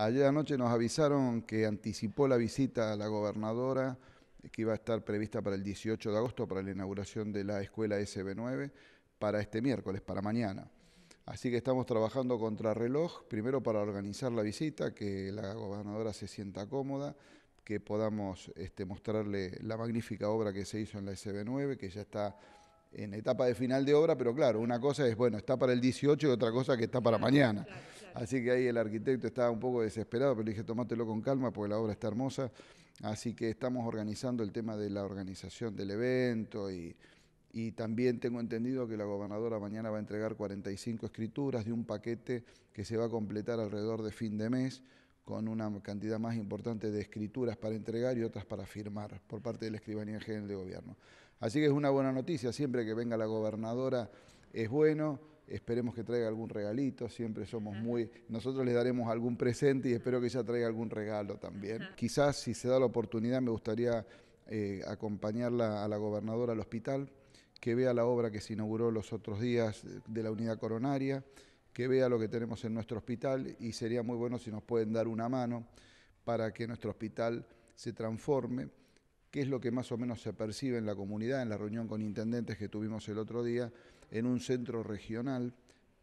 Ayer anoche nos avisaron que anticipó la visita a la gobernadora que iba a estar prevista para el 18 de agosto para la inauguración de la escuela SB9 para este miércoles, para mañana. Así que estamos trabajando contra reloj, primero para organizar la visita, que la gobernadora se sienta cómoda, que podamos este, mostrarle la magnífica obra que se hizo en la SB9, que ya está en etapa de final de obra, pero claro, una cosa es, bueno, está para el 18 y otra cosa que está para mañana. Así que ahí el arquitecto estaba un poco desesperado, pero le dije, tomátelo con calma porque la obra está hermosa. Así que estamos organizando el tema de la organización del evento y, también tengo entendido que la gobernadora mañana va a entregar 45 escrituras de un paquete que se va a completar alrededor de fin de mes con una cantidad más importante de escrituras para entregar y otras para firmar por parte de la Escribanía General de Gobierno. Así que es una buena noticia, siempre que venga la gobernadora es bueno, esperemos que traiga algún regalito, siempre somos muy, nosotros les daremos algún presente y espero que ella traiga algún regalo también. Quizás si se da la oportunidad me gustaría eh, acompañarla a la gobernadora al hospital, que vea la obra que se inauguró los otros días eh, de la unidad coronaria, que vea lo que tenemos en nuestro hospital y sería muy bueno si nos pueden dar una mano para que nuestro hospital se transforme que es lo que más o menos se percibe en la comunidad, en la reunión con intendentes que tuvimos el otro día, en un centro regional,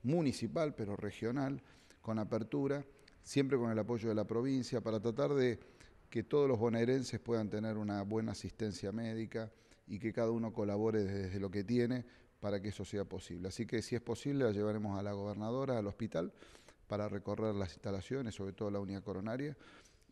municipal, pero regional, con apertura, siempre con el apoyo de la provincia, para tratar de que todos los bonaerenses puedan tener una buena asistencia médica y que cada uno colabore desde lo que tiene para que eso sea posible. Así que si es posible, la llevaremos a la gobernadora, al hospital, para recorrer las instalaciones, sobre todo la unidad coronaria,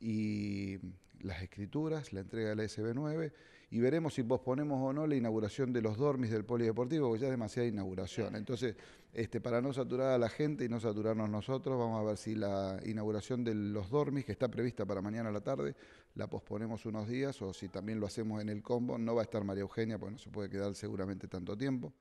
y las escrituras, la entrega de la SB9, y veremos si posponemos o no la inauguración de los dormis del polideportivo, porque ya es demasiada inauguración. Entonces, este, para no saturar a la gente y no saturarnos nosotros, vamos a ver si la inauguración de los dormis, que está prevista para mañana a la tarde, la posponemos unos días o si también lo hacemos en el combo. No va a estar María Eugenia, pues no se puede quedar seguramente tanto tiempo.